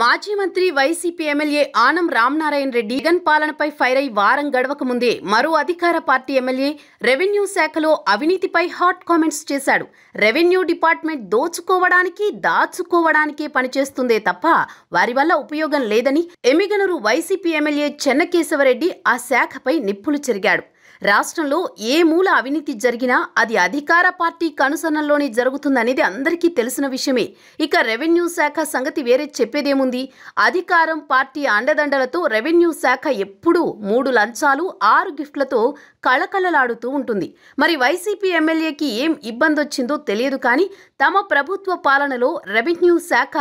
మాజీ మంత్రి YCP MLA Anam Ramanarayana Reddy Jagan పాలనపై ఫైర్ అయి వారం గడవక ముందే మరో అధికార పార్టీ ఎమ్మెల్యే రెవెన్యూ శాఖలో అవినీతిపై హాట్ కామెంట్స్ చేశాడు రెవెన్యూ డిపార్ట్మెంట్ దోచుకోవడానికి దాచుకోవడానికే పనిచేస్తుందే తప్ప వారి వల్ల ఉపయోగం లేదని ఎమిగనూరు వైసీపీ ఎమ్మెల్యే చెన్నకేశవరెడ్డి ఆ శాఖపై నిప్పులు చెరిగాడు రాష్ట్రంలో ఏ మూల అవినీతి జరిగినా అది అధికార పార్టీ కనుసనల్లోనే జరుగుతుందనేది అందరికీ తెలిసిన విషయమే ఇక రెవెన్యూ శాఖ సంగతి వేరే చెప్పేదేముంది అధికారం పార్టీ అండదండలతో రెవెన్యూ శాఖ ఎప్పుడూ మూడు లంచాలు ఆరు గిఫ్ట్లతో కళకళలాడుతూ ఉంటుంది మరి వైసీపీ ఎమ్మెల్యేకి ఏం ఇబ్బంది వచ్చిందో తెలియదు కానీ తమ ప్రభుత్వ పాలనలో రెవెన్యూ శాఖ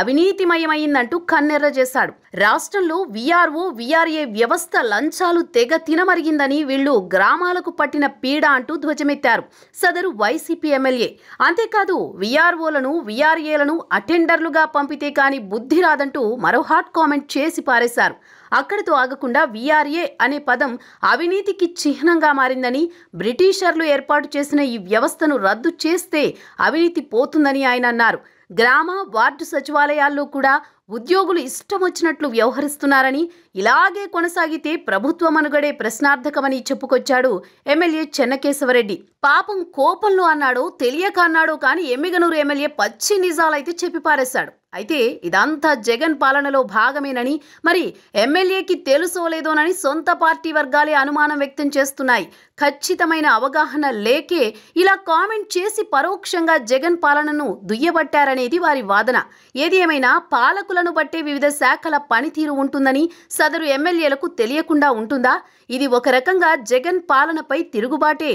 అవినీతిమయమైందంటూ కన్నెర్ర చేశాడు రాష్ట్రంలో విఆర్ఓ విఆర్ఏ వ్యవస్థ లంచాలు తెగ తినమరిగిందని వీళ్ళు పల్లెలు గ్రామాలకు పట్టిన పీడ అంటూ ధ్వజమెత్తారు సదరు వైసీపీ ఎమ్మెల్యే అంతేకాదు విఆర్ఓలను విఆర్ఏలను అటెండర్లుగా పంపితే కానీ బుద్ధి రాదంటూ మరో హాట్ కామెంట్ చేసి పారేశారు అక్కడితో ఆగకుండా వీఆర్ఏ అనే పదం అవినీతికి చిహ్నంగా మారిందని బ్రిటిషర్లు ఏర్పాటు చేసిన ఈ వ్యవస్థను రద్దు చేస్తే అవినీతి పోతుందని ఆయన అన్నారు గ్రామ వార్డు సచివాలయాల్లో కూడా ఉద్యోగులు ఇష్టం వచ్చినట్లు వ్యవహరిస్తున్నారని ఇలాగే కొనసాగితే ప్రభుత్వం అనుగడే ప్రశ్నార్థకమని చెప్పుకొచ్చాడు ఎమ్మెల్యే చెన్నకేశవరెడ్డి పాపం కోపంలు అన్నాడు తెలియక అన్నాడు కానీ ఎమ్మిగనూరు ఎమ్మెల్యే పచ్చి నిజాలైతే చెప్పి పారేశాడు అయితే ఇదంతా జగన్ పాలనలో భాగమేనని మరి ఎమ్మెల్యేకి తెలుసో లేదోనని సొంత పార్టీ వర్గాలే అనుమానం వ్యక్తం చేస్తున్నాయి ఖచ్చితమైన అవగాహన లేకే ఇలా కామెంట్ చేసి పరోక్షంగా జగన్ పాలనను దుయ్యబట్టారనేది వారి వాదన ఏది ఏమైనా పాలకులను బట్టే వివిధ శాఖల పనితీరు ఉంటుందని సదరు ఎమ్మెల్యేలకు తెలియకుండా ఉంటుందా ఇది ఒక రకంగా జగన్ పాలనపై తిరుగుబాటే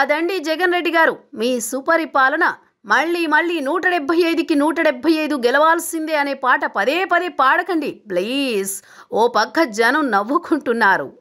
అదండి మళ్ళీ జగన్ రెడ్డి గారు మీ సుపరిపాలన మళ్ళీ మళ్ళీ నూట డెబ్బై ఐదుకి నూట డెబ్బై ఐదు గెలవాల్సిందే అనే పాట పదే పదే పాడకండి ప్లీజ్ ఓ పక్క జనం నవ్వుకుంటున్నారు